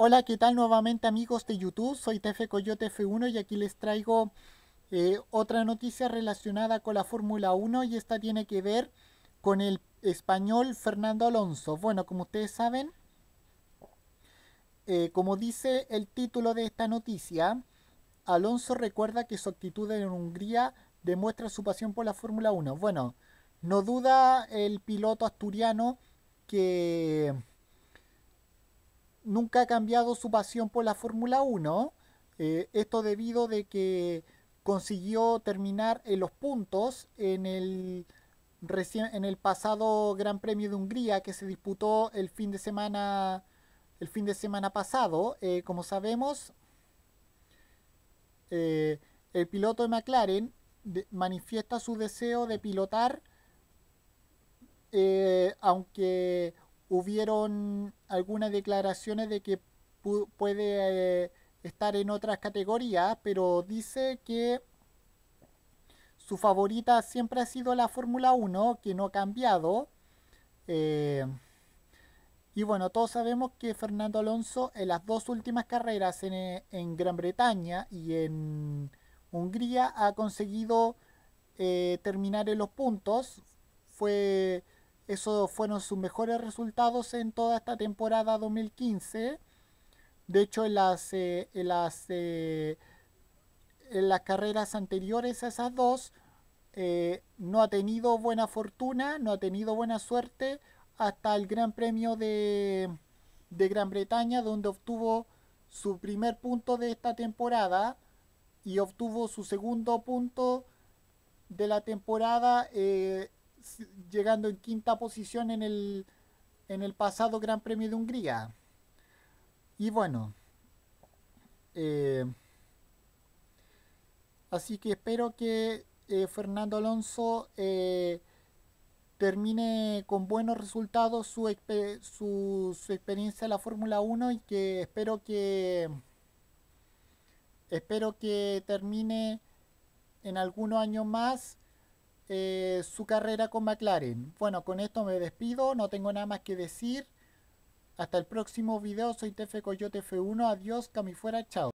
Hola, ¿qué tal nuevamente amigos de YouTube? Soy TF Coyote F1 y aquí les traigo eh, otra noticia relacionada con la Fórmula 1 y esta tiene que ver con el español Fernando Alonso. Bueno, como ustedes saben, eh, como dice el título de esta noticia, Alonso recuerda que su actitud en Hungría demuestra su pasión por la Fórmula 1. Bueno, no duda el piloto asturiano que nunca ha cambiado su pasión por la Fórmula 1. Eh, esto debido de que consiguió terminar en los puntos en el, en el pasado Gran Premio de Hungría que se disputó el fin de semana, el fin de semana pasado. Eh, como sabemos, eh, el piloto de McLaren manifiesta su deseo de pilotar, aunque hubieron algunas declaraciones de que puede eh, estar en otras categorías, pero dice que su favorita siempre ha sido la Fórmula 1, que no ha cambiado. Eh, y bueno, todos sabemos que Fernando Alonso en las dos últimas carreras en, eh, Gran Bretaña y en Hungría ha conseguido terminar en los puntos. Fue esos fueron sus mejores resultados en toda esta temporada 2015. De hecho, en las, eh, las, eh, en las carreras anteriores a esas dos, eh, no ha tenido buena fortuna, no ha tenido buena suerte hasta el Gran Premio de, Gran Bretaña, donde obtuvo su primer punto de esta temporada y obtuvo su segundo punto de la temporada llegando en quinta posición en el, en el pasado Gran Premio de Hungría. Y bueno, eh, así que espero que eh, Fernando Alonso eh, termine con buenos resultados su, su, su experiencia en la Fórmula 1 y que espero que espero que termine en algunos años más eh, su carrera con McLaren. Bueno, con esto me despido, no tengo nada más que decir. Hasta el próximo video, soy Tefe Coyote F1, adiós, cami fuera, chao.